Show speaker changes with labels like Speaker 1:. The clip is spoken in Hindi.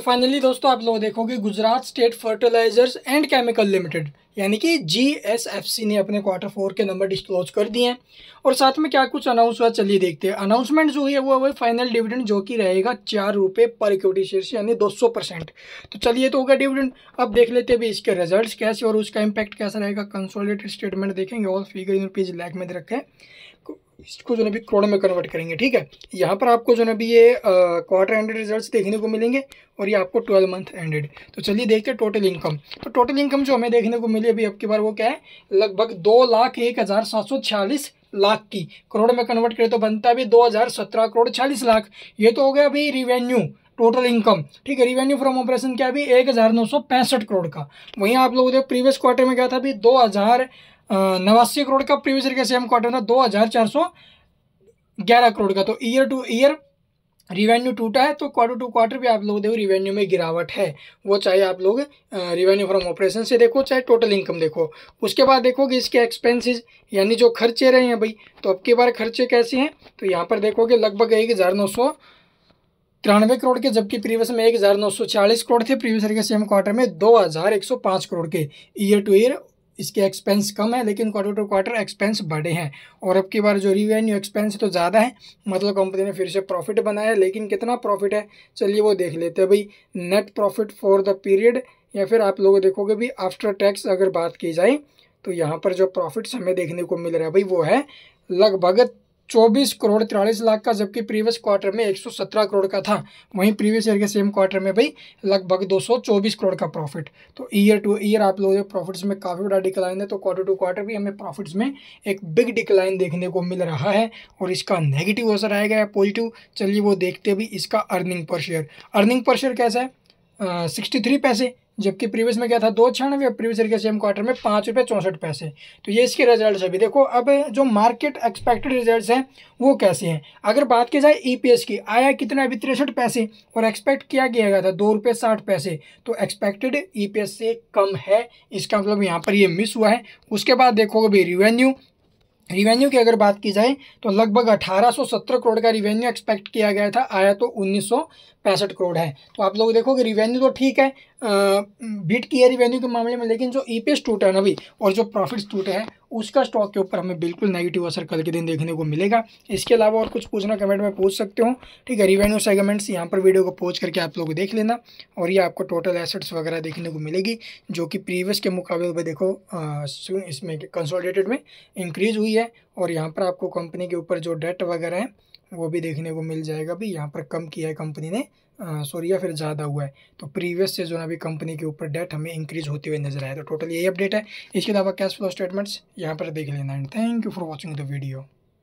Speaker 1: तो फाइनली दोस्तों आप लोग देखोगे Gujarat state fertilizers and chemical limited यानी कि जीएसएफसी ने अपने क्वार्टर फोर के नंबर डिस्क्लोज कर दिए हैं और साथ में क्या कुछ अनाउंस हुआ चलिए देखते हैं अनाउंसमेंट जो हुई है वो हुआ फाइनल डिविडेंड जो कि रहेगा चार रुपये पर इक्विटी शेयर से यानी 200 परसेंट तो चलिए तो होगा डिविडेंड अब देख लेते भी इसके रिजल्ट कैसे और उसका इम्पैक्ट कैसा रहेगा कंसोलिडेटेड स्टेटमेंट देखेंगे और फिगर इन रुपीज़ लैक में दे रखें इसको जो है भी करोड़ में कन्वर्ट करेंगे ठीक है यहाँ पर आपको जो है भी ये क्वार्टर एंडेड रिजल्ट्स देखने को मिलेंगे और ये आपको ट्वेल्व मंथ एंडेड तो चलिए देखते हैं टोटल इनकम तो टोटल इनकम जो हमें देखने को मिली अभी आपकी बार वो क्या है लगभग दो लाख एक हज़ार सात सौ छियालीस लाख की करोड़ में कन्वर्ट करें तो बनता अभी दो हज़ार सत्रह करोड़ चालीस लाख ये तो हो गया अभी रिवेन्यू टोटल इनकम ठीक है रिवेन्यू फ्रॉम ऑपरेशन क्या अभी एक हज़ार नौ सौ पैंसठ करोड़ का वहीं आप लोग देखो प्रीवियस क्वार्टर में क्या था अभी दो हज़ार नवासी करोड़ का प्रीवियस ईयर का सेम क्वार्टर था दो हज़ार चार सौ ग्यारह करोड़ का तो ईयर टू ईयर रिवेन्यू टूटा है तो क्वार्टर टू क्वार्टर भी आप लोग देखो रिवेन्यू में गिरावट है वो चाहे आप लोग रिवेन्यू फ्रॉम ऑपरेशन से देखो चाहे टोटल इनकम देखो उसके बाद देखोगे इसके एक्सपेंसेस यानी जो खर्चे रहे हैं भाई तो अब की बार खर्चे कैसे हैं तो यहाँ पर देखोगे लगभग एक हज़ार नौ सौ तिरानवे करोड़ के जबकि प्रीवियस में एक हज़ार नौ सौ चालीस करोड़ थे प्रीवियस ईयर के सेम क्वार्टर में दो हज़ार एक सौ पाँच करोड़ के ईयर टू ईयर इसके एक्सपेंस कम है लेकिन क्वार्टर टू क्वार्टर एक्सपेंस बढ़े हैं और अब की बार जो रिवेन्यू एक्सपेंस तो ज़्यादा है मतलब कंपनी ने फिर से प्रॉफिट बनाया लेकिन कितना प्रॉफिट है चलिए वो देख लेते हैं भाई net profit for the period या फिर आप लोग देखोगे भी आफ्टर टैक्स अगर बात की जाए तो यहाँ पर जो प्रॉफिट्स हमें देखने को मिल रहा है भाई वो है लगभग 24 करोड़ तिरालीस लाख का जबकि प्रीवियस क्वार्टर में 117 करोड़ का था वहीं प्रीवियस ईयर के सेम क्वार्टर में भाई लगभग 224 करोड़ का प्रॉफिट तो ईयर टू ईयर आप लोगों के प्रॉफिट्स में काफ़ी बड़ा डिक्लाइन है तो क्वार्टर टू क्वार्टर भी हमें प्रॉफिट्स में एक बिग डिक्लाइन देखने को मिल रहा है और इसका नेगेटिव असर आएगा या पॉजिटिव चलिए वो देखते भी इसका earning per share earning per share कैसा है सिक्सटी थ्री पैसे जबकि प्रीवियस में क्या था दो छियानवे और प्रीवियस ईयर के सेम क्वार्टर में पाँच रुपये चौंसठ पैसे तो ये इसके रिजल्ट अभी देखो अब जो मार्केट एक्सपेक्टेड रिजल्ट हैं वो कैसे हैं अगर बात की जाए ईपीएस e की आया कितना अभी तिरसठ पैसे और एक्सपेक्ट किया गया था दो रुपये साठ पैसे तो एक्सपेक्टेड ई e से कम है इसका मतलब यहाँ पर ये मिस हुआ है उसके बाद देखोगे भी रिवेन्यू रिवेन्यू की अगर बात की जाए तो लगभग 1817 करोड़ का रिवेन्यू एक्सपेक्ट किया गया था आया तो उन्नीस करोड़ है तो आप लोग देखोगे रिवेन्यू तो ठीक है आ, बीट किया रिवेन्यू के मामले में लेकिन जो ई e टूटा है ना अभी और जो प्रॉफिट्स टूटे हैं उसका स्टॉक के ऊपर हमें बिल्कुल नेगेटिव असर कल के दिन देखने को मिलेगा इसके अलावा और कुछ पूछना कमेंट में पूछ सकते हो ठीक है रिवेन्यू सेगमेंट्स यहाँ पर वीडियो को पोज करके आप लोग देख लेना और ये आपको टोटल एसेट्स वगैरह देखने को मिलेगी जो कि प्रीवियस के मुकाबले पर देखो इसमें कंसोलिडेटेड में इंक्रीज हुई है और यहाँ पर आपको कंपनी के ऊपर जो डेट वगैरह है वो भी देखने को मिल जाएगा भी यहाँ पर कम किया है कंपनी ने सॉरी या फिर ज़्यादा हुआ है तो प्रीवियस से जो है अभी कंपनी के ऊपर डेट हमें इंक्रीज होते हुए नजर आया तो टोटल यही अपडेट है इसके अलावा कैश फ्लो स्टेटमेंट्स यहाँ पर देख लेना and thank you for watching the video